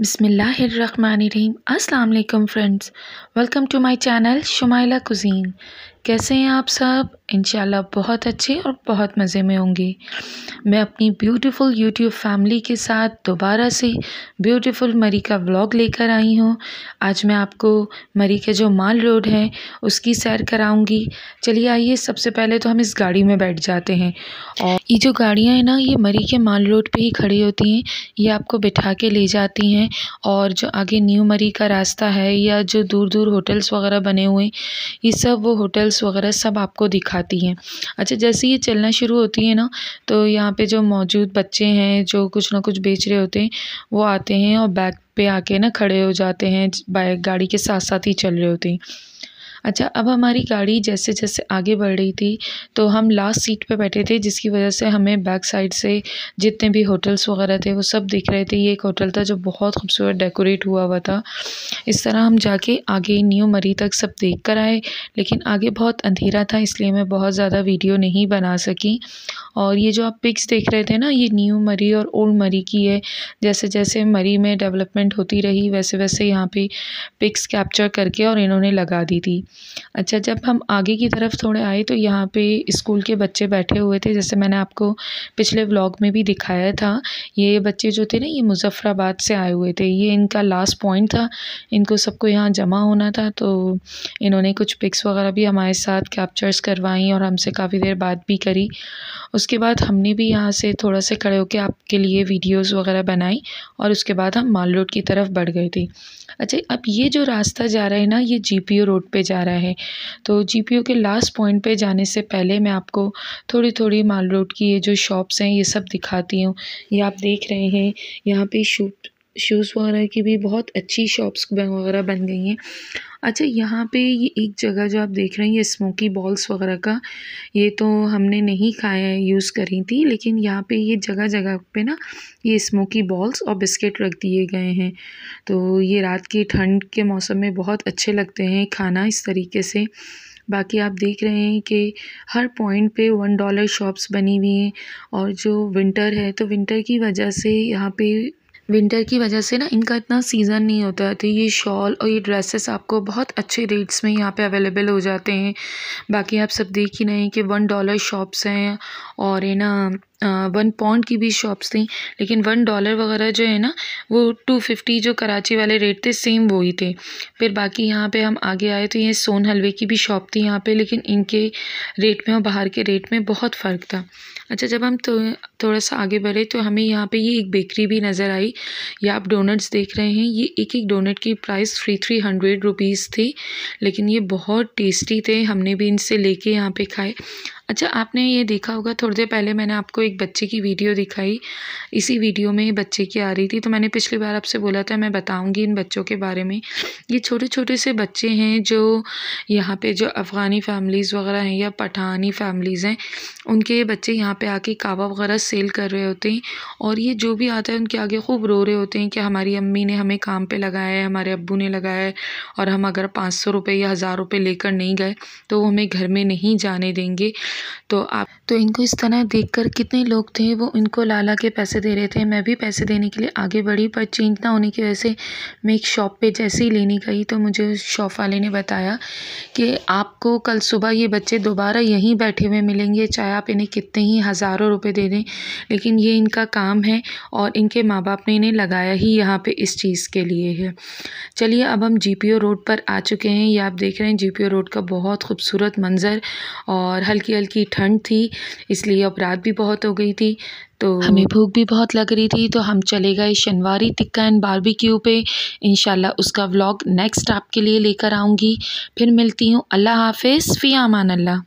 अस्सलाम वालेकुम friends welcome to my channel Shumaila cuisine कैसे हैं आप सब इंशाल्लाह बहुत अच्छे और बहुत मज़े में होंगे मैं अपनी ब्यूटीफुल यूट्यूब फैमिली के साथ दोबारा से ब्यूटीफुल मरी का व्लॉग लेकर आई हूँ आज मैं आपको मरी के जो माल रोड है उसकी सैर कराऊंगी चलिए आइए सबसे पहले तो हम इस गाड़ी में बैठ जाते हैं और ये जो गाड़ियाँ हैं ना ये मरी के माल रोड पर ही खड़ी होती हैं ये आपको बिठा के ले जाती हैं और जो आगे न्यू मरी का रास्ता है या जो दूर दूर होटल्स वगैरह बने हुए ये सब वो होटल्स मॉडल्स वगैरह सब आपको दिखाती हैं अच्छा जैसे ये चलना शुरू होती है ना तो यहाँ पे जो मौजूद बच्चे हैं जो कुछ ना कुछ बेच रहे होते हैं वो आते हैं और बैग पे आके ना खड़े हो जाते हैं बाइक गाड़ी के साथ साथ ही चल रहे होते हैं अच्छा अब हमारी गाड़ी जैसे जैसे आगे बढ़ रही थी तो हम लास्ट सीट पे बैठे थे जिसकी वजह से हमें बैक साइड से जितने भी होटल्स वगैरह थे वो सब दिख रहे थे ये एक होटल था जो बहुत खूबसूरत डेकोरेट हुआ हुआ था इस तरह हम जाके आगे न्यू मरी तक सब देख कर आए लेकिन आगे बहुत अंधेरा था इसलिए मैं बहुत ज़्यादा वीडियो नहीं बना सकी और ये जो आप पिक्स देख रहे थे ना ये न्यू मरी और ओल्ड मरी की है जैसे जैसे मरी में डेवलपमेंट होती रही वैसे वैसे यहाँ पे पिक्स कैप्चर करके और इन्होंने लगा दी थी अच्छा जब हम आगे की तरफ थोड़े आए तो यहाँ पे स्कूल के बच्चे बैठे हुए थे जैसे मैंने आपको पिछले व्लॉग में भी दिखाया था ये बच्चे जो थे ना ये मुजफ़्फ़राबाद से आए हुए थे ये इनका लास्ट पॉइंट था इनको सबको यहाँ जमा होना था तो इन्होंने कुछ पिक्स वगैरह भी हमारे साथ कैप्चर्स करवाई और हमसे काफ़ी देर बात भी करी उसके बाद हमने भी यहाँ से थोड़ा से खड़े होकर आपके लिए वीडियोज़ वगैरह बनाई और उसके बाद हम माल रोड की तरफ बढ़ गए थे अच्छा अब ये जो रास्ता जा रहा है ना ये जी रोड पर जा आ रहा है तो जी के लास्ट पॉइंट पे जाने से पहले मैं आपको थोड़ी थोड़ी माल रोड की ये जो शॉप्स हैं ये सब दिखाती हूँ ये आप देख रहे हैं यहाँ पे शूट शूज़ वगैरह की भी बहुत अच्छी शॉप्स वगैरह बन गई हैं अच्छा यहाँ पे ये एक जगह जो आप देख रहे हैं ये स्मोकी बॉल्स वगैरह का ये तो हमने नहीं खाया है यूज़ करी थी लेकिन यहाँ पे ये जगह जगह पे ना ये स्मोकी बॉल्स और बिस्किट रख दिए गए हैं तो ये रात की ठंड के मौसम में बहुत अच्छे लगते हैं खाना इस तरीके से बाकी आप देख रहे हैं कि हर पॉइंट पे वन डॉलर शॉप्स बनी हुई हैं और जो विंटर है तो विंटर की वजह से यहाँ पे विंटर की वजह से ना इनका इतना सीज़न नहीं होता है तो ये शॉल और ये ड्रेसेस आपको बहुत अच्छे रेट्स में यहाँ पे अवेलेबल हो जाते हैं बाकी आप सब देख ही नहीं कि वन डॉलर शॉप्स हैं और है ना वन पॉइंट की भी शॉप्स थी लेकिन वन डॉलर वगैरह जो है ना वो टू फिफ्टी जो कराची वाले रेट थे सेम वो ही थे फिर बाकी यहाँ पे हम आगे आए तो ये सोन हलवे की भी शॉप थी यहाँ पे लेकिन इनके रेट में और बाहर के रेट में बहुत फ़र्क था अच्छा जब हम तो, थोड़ा सा आगे बढ़े तो हमें यहाँ पे ये एक बेकरी भी नज़र आई ये आप डोनट्स देख रहे हैं ये एक एक डोनट की price three three hundred rupees थी लेकिन ये बहुत टेस्टी थे हमने भी इनसे लेके यहाँ पे खाए अच्छा आपने ये देखा होगा थोड़ी देर पहले मैंने आपको एक बच्चे की वीडियो दिखाई इसी वीडियो में बच्चे की आ रही थी तो मैंने पिछली बार आपसे बोला था मैं बताऊँगी इन बच्चों के बारे में ये छोटे छोटे से बच्चे हैं जो यहाँ पर जो अफ़गानी फ़ैमिलीज़ वगैरह हैं या पठानी फ़ैमिलीज़ हैं उनके बच्चे यहाँ पर आके कावा वगैरह सेल कर रहे होते हैं और ये जो भी आता है उनके आगे खूब रो रहे होते हैं कि हमारी अम्मी ने हमें काम पर लगाया है हमारे अबू ने लगाया है और हम अगर पाँच सौ रुपये या हज़ार रुपये लेकर नहीं गए तो वो हमें घर में नहीं जाने देंगे तो आप तो इनको इस तरह देख कर कितने लोग थे वो इनको लाला के पैसे दे रहे थे मैं भी पैसे देने के लिए आगे बढ़ी पर चेंज ना होने की वजह से मैं एक शॉप पे जैसे ही लेने गई तो मुझे उस शॉप वाले ने बताया कि आपको कल सुबह ये बच्चे दोबारा यहीं बैठे हुए मिलेंगे चाहे आप इन्हें कितने ही हज़ारों रुपये दे दें लेकिन ये इनका काम है और इनके माँ बाप ने इन्हें लगाया ही यहाँ पर इस चीज़ के लिए है चलिए अब हम जी रोड पर आ चुके हैं ये आप देख रहे हैं जी रोड का बहुत खूबसूरत मंज़र और हल्की हल्की की ठंड थी इसलिए अपराध भी बहुत हो गई थी तो हमें भूख भी बहुत लग रही थी तो हम चले गए शनवारी टिक्का एंड बारबेक्यू पे इन उसका व्लॉग नेक्स्ट आपके लिए लेकर आऊँगी फिर मिलती हूँ अल्लाह हाफिज़ अमान अल्लाह